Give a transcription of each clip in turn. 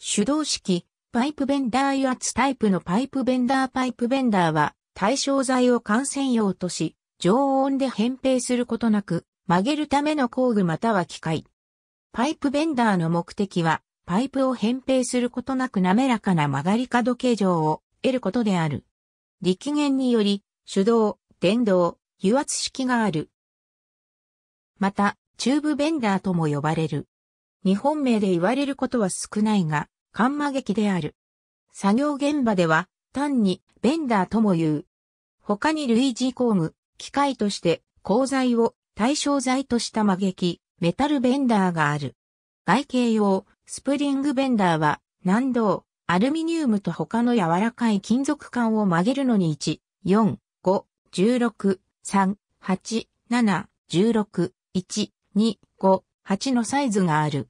手動式、パイプベンダー油圧タイプのパイプベンダーパイプベンダーは対象材を感染用とし、常温で扁平することなく曲げるための工具または機械。パイプベンダーの目的は、パイプを扁平することなく滑らかな曲がり角形状を得ることである。力源により、手動、電動、油圧式がある。また、チューブベンダーとも呼ばれる。日本名で言われることは少ないが、カンマ劇である。作業現場では、単に、ベンダーとも言う。他に類似工具、機械として、鋼材を対象材とした魔劇、メタルベンダーがある。外形用、スプリングベンダーは、難度、アルミニウムと他の柔らかい金属管を曲げるのに1、4、5、16、3、8、7、16、1、2、5、鉢のサイズがある。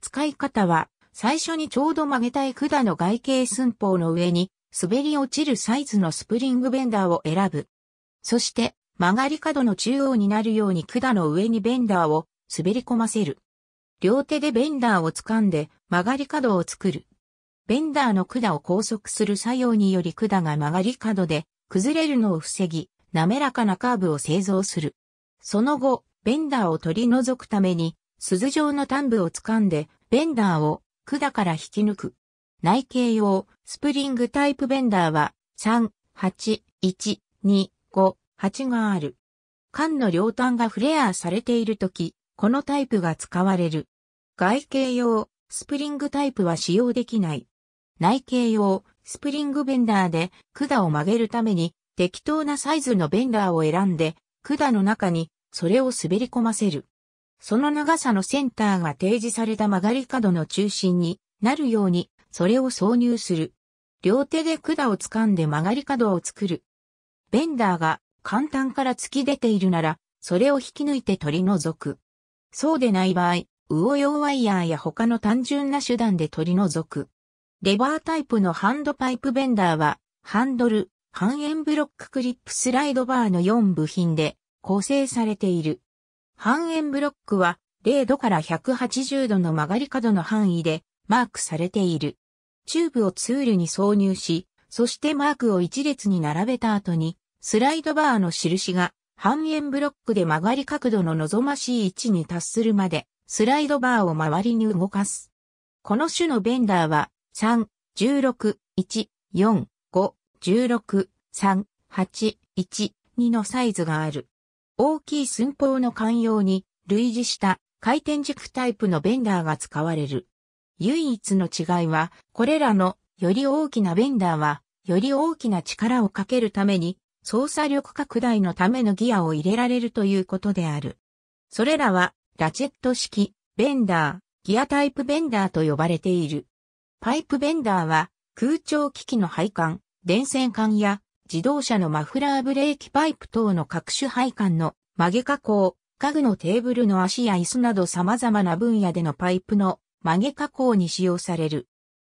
使い方は、最初にちょうど曲げたい管の外形寸法の上に、滑り落ちるサイズのスプリングベンダーを選ぶ。そして、曲がり角の中央になるように管の上にベンダーを滑り込ませる。両手でベンダーを掴んで曲がり角を作る。ベンダーの管を拘束する作用により管が曲がり角で崩れるのを防ぎ、滑らかなカーブを製造する。その後、ベンダーを取り除くために鈴状の端部を掴んで、ベンダーを管から引き抜く。内径用、スプリングタイプベンダーは、3、8、1、2、5、8がある。缶の両端がフレアされているとき、このタイプが使われる。外径用、スプリングタイプは使用できない。内径用、スプリングベンダーで管を曲げるために適当なサイズのベンダーを選んで管の中にそれを滑り込ませる。その長さのセンターが提示された曲がり角の中心になるように、それを挿入する。両手で管を掴んで曲がり角を作る。ベンダーが簡単から突き出ているなら、それを引き抜いて取り除く。そうでない場合、魚用ワイヤーや他の単純な手段で取り除く。レバータイプのハンドパイプベンダーは、ハンドル、半円ブロッククリップスライドバーの4部品で構成されている。半円ブロックは0度から180度の曲がり角の範囲でマークされている。チューブをツールに挿入し、そしてマークを一列に並べた後に、スライドバーの印が半円ブロックで曲がり角度の望ましい位置に達するまで、スライドバーを周りに動かす。この種のベンダーは、3、16、1、4、5、16、3、8、1、2のサイズがある。大きい寸法の慣用に類似した回転軸タイプのベンダーが使われる。唯一の違いは、これらのより大きなベンダーは、より大きな力をかけるために、操作力拡大のためのギアを入れられるということである。それらは、ラチェット式、ベンダー、ギアタイプベンダーと呼ばれている。パイプベンダーは、空調機器の配管、電線管や自動車のマフラーブレーキパイプ等の各種配管の曲げ加工、家具のテーブルの足や椅子など様々な分野でのパイプの曲げ加工に使用される。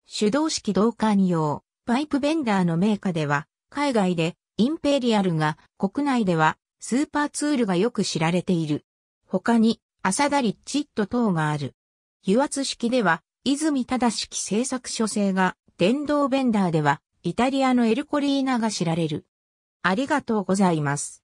手動式導管用、パイプベンダーのメーカーでは、海外でインペリアルが、国内ではスーパーツールがよく知られている。他に、浅田リッチット等がある。油圧式では、泉正式製作所製が、電動ベンダーでは、イタリアのエルコリーナが知られる。ありがとうございます。